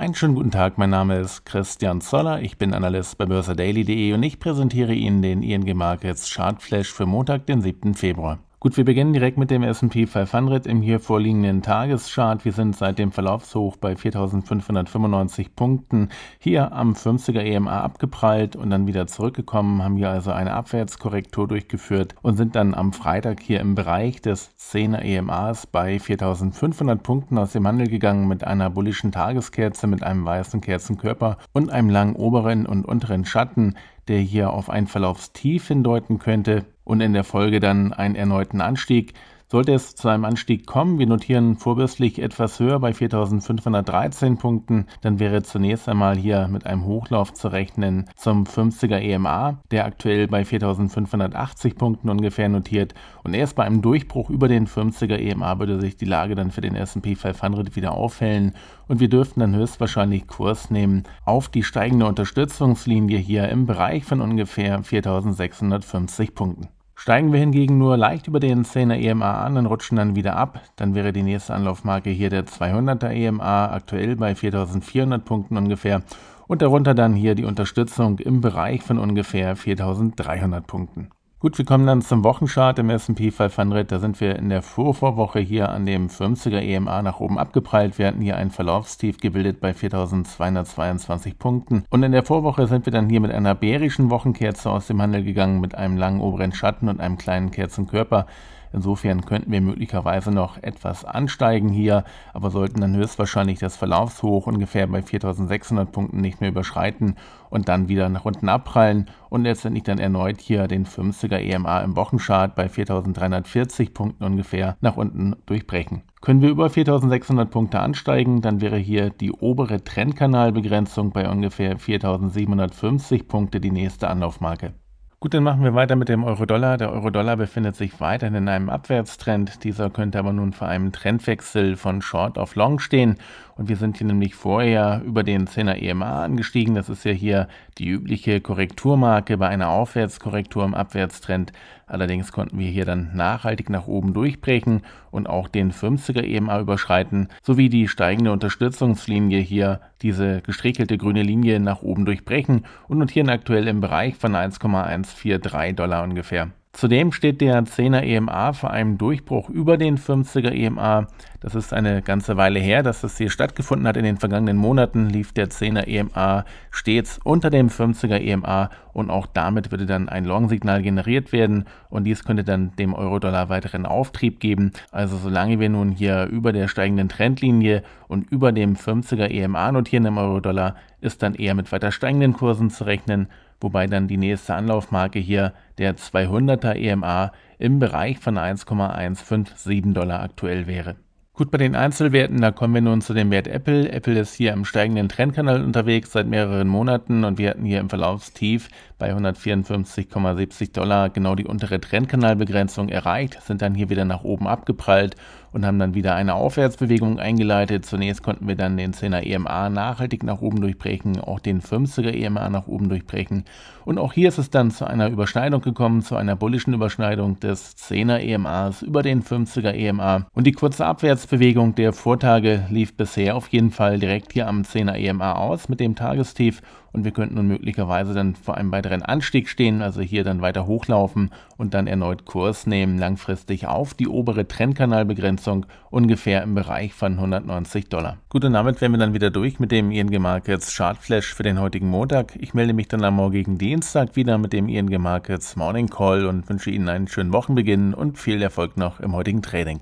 Einen schönen guten Tag, mein Name ist Christian Zoller, ich bin Analyst bei börserdaily.de und ich präsentiere Ihnen den ING Markets Chartflash für Montag, den 7. Februar. Gut, wir beginnen direkt mit dem S&P 500 im hier vorliegenden Tageschart. Wir sind seit dem Verlaufshoch bei 4.595 Punkten hier am 50er EMA abgeprallt und dann wieder zurückgekommen, haben hier also eine Abwärtskorrektur durchgeführt und sind dann am Freitag hier im Bereich des 10er EMAs bei 4.500 Punkten aus dem Handel gegangen mit einer bullischen Tageskerze, mit einem weißen Kerzenkörper und einem langen oberen und unteren Schatten der hier auf ein Verlaufstief hindeuten könnte und in der Folge dann einen erneuten Anstieg. Sollte es zu einem Anstieg kommen, wir notieren vorbürstlich etwas höher bei 4513 Punkten, dann wäre zunächst einmal hier mit einem Hochlauf zu rechnen zum 50er EMA, der aktuell bei 4580 Punkten ungefähr notiert. Und erst bei einem Durchbruch über den 50er EMA würde sich die Lage dann für den SP 500 wieder aufhellen und wir dürften dann höchstwahrscheinlich Kurs nehmen auf die steigende Unterstützungslinie hier im Bereich von ungefähr 4650 Punkten. Steigen wir hingegen nur leicht über den 10er EMA an und rutschen dann wieder ab, dann wäre die nächste Anlaufmarke hier der 200er EMA, aktuell bei 4400 Punkten ungefähr und darunter dann hier die Unterstützung im Bereich von ungefähr 4300 Punkten. Gut, wir kommen dann zum Wochenchart im S&P 500. Da sind wir in der Vorvorwoche hier an dem 50er EMA nach oben abgeprallt. Wir hatten hier ein Verlaufstief gebildet bei 4.222 Punkten. Und in der Vorwoche sind wir dann hier mit einer bärischen Wochenkerze aus dem Handel gegangen, mit einem langen oberen Schatten und einem kleinen Kerzenkörper. Insofern könnten wir möglicherweise noch etwas ansteigen hier, aber sollten dann höchstwahrscheinlich das Verlaufshoch ungefähr bei 4600 Punkten nicht mehr überschreiten und dann wieder nach unten abprallen und letztendlich dann erneut hier den 50er EMA im Wochenchart bei 4340 Punkten ungefähr nach unten durchbrechen. Können wir über 4600 Punkte ansteigen, dann wäre hier die obere Trendkanalbegrenzung bei ungefähr 4750 Punkte die nächste Anlaufmarke. Gut, dann machen wir weiter mit dem Euro-Dollar. Der Euro-Dollar befindet sich weiterhin in einem Abwärtstrend. Dieser könnte aber nun vor einem Trendwechsel von Short auf Long stehen und wir sind hier nämlich vorher über den 10er EMA angestiegen. Das ist ja hier die übliche Korrekturmarke bei einer Aufwärtskorrektur im Abwärtstrend. Allerdings konnten wir hier dann nachhaltig nach oben durchbrechen und auch den 50er EMA überschreiten, sowie die steigende Unterstützungslinie hier, diese gestrichelte grüne Linie nach oben durchbrechen und notieren aktuell im Bereich von 1,143 Dollar ungefähr. Zudem steht der 10er EMA vor einem Durchbruch über den 50er EMA. Das ist eine ganze Weile her, dass das hier stattgefunden hat. In den vergangenen Monaten lief der 10er EMA stets unter dem 50er EMA und auch damit würde dann ein Long-Signal generiert werden und dies könnte dann dem Euro-Dollar weiteren Auftrieb geben. Also solange wir nun hier über der steigenden Trendlinie und über dem 50er EMA notieren im Euro-Dollar, ist dann eher mit weiter steigenden Kursen zu rechnen wobei dann die nächste Anlaufmarke hier der 200er EMA im Bereich von 1,157 Dollar aktuell wäre. Gut, bei den Einzelwerten, da kommen wir nun zu dem Wert Apple. Apple ist hier im steigenden Trendkanal unterwegs seit mehreren Monaten und wir hatten hier im Verlaufstief bei 154,70 Dollar genau die untere Trendkanalbegrenzung erreicht, sind dann hier wieder nach oben abgeprallt und haben dann wieder eine Aufwärtsbewegung eingeleitet. Zunächst konnten wir dann den 10er EMA nachhaltig nach oben durchbrechen, auch den 50er EMA nach oben durchbrechen. Und auch hier ist es dann zu einer Überschneidung gekommen, zu einer bullischen Überschneidung des 10er EMAs über den 50er EMA. Und die kurze Abwärtsbewegung der Vortage lief bisher auf jeden Fall direkt hier am 10er EMA aus mit dem Tagestief und wir könnten nun möglicherweise dann vor einem weiteren Anstieg stehen, also hier dann weiter hochlaufen und dann erneut Kurs nehmen, langfristig auf die obere Trendkanalbegrenzung Begrenzung ungefähr im Bereich von 190 Dollar. Gut, und damit wären wir dann wieder durch mit dem ING Markets Chart Flash für den heutigen Montag. Ich melde mich dann am morgigen Dienstag wieder mit dem ING Markets Morning Call und wünsche Ihnen einen schönen Wochenbeginn und viel Erfolg noch im heutigen Trading.